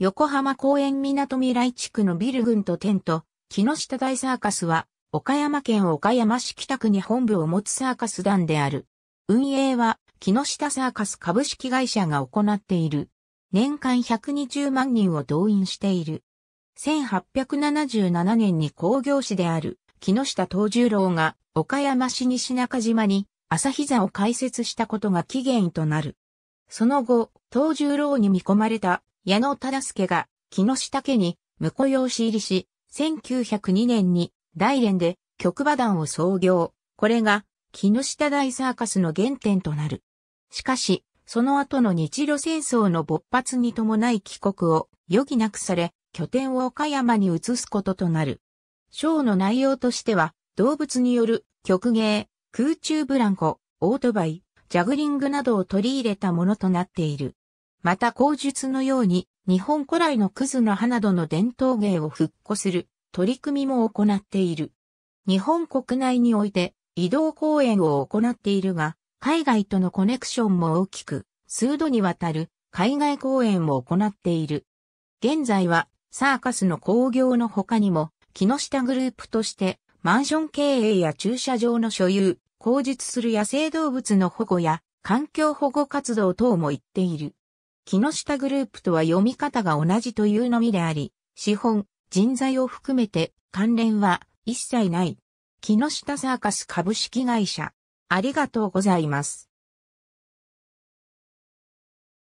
横浜公園港未来地区のビル群とテント、木下大サーカスは、岡山県岡山市北区に本部を持つサーカス団である。運営は、木下サーカス株式会社が行っている。年間120万人を動員している。1877年に工業士である木下藤十郎が岡山市西中島に朝膝を開設したことが起源となる。その後、藤十郎に見込まれた矢野忠介が木下家に婿養子入りし、1902年に大連で曲馬団を創業。これが木下大サーカスの原点となる。しかし、その後の日露戦争の勃発に伴い帰国を余儀なくされ、拠点を岡山に移すこととなる。ショーの内容としては、動物による曲芸、空中ブランコ、オートバイ、ジャグリングなどを取り入れたものとなっている。また口述のように、日本古来のクズの葉などの伝統芸を復古する取り組みも行っている。日本国内において移動公演を行っているが、海外とのコネクションも大きく、数度にわたる海外公演を行っている。現在はサーカスの興行の他にも、木下グループとしてマンション経営や駐車場の所有、口述する野生動物の保護や環境保護活動等も行っている。木下グループとは読み方が同じというのみであり、資本、人材を含めて関連は一切ない。木下サーカス株式会社。ありがとうございます。